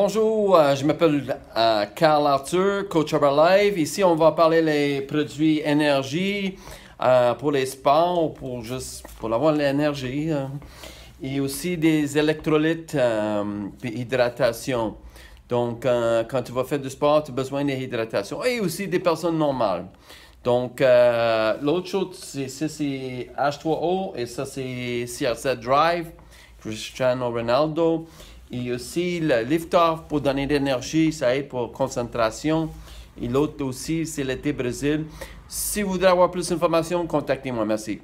Bonjour, euh, je m'appelle euh, Carl Arthur, coach life. Ici, on va parler des produits énergie euh, pour les sports, pour juste pour avoir l'énergie. et aussi des électrolytes et hydratation. Donc, quand tu vas faire du sport, tu as besoin d'hydratation. Et aussi des personnes normales. Donc, l'autre chose, c'est c'est h 3 o et ça, c'est CR7 Drive, Cristiano Ronaldo. Il y a aussi le lift-off pour donner de l'énergie, ça aide pour concentration. Et l'autre aussi, c'est l'été Brésil. Si vous voulez avoir plus d'informations, contactez-moi. Merci.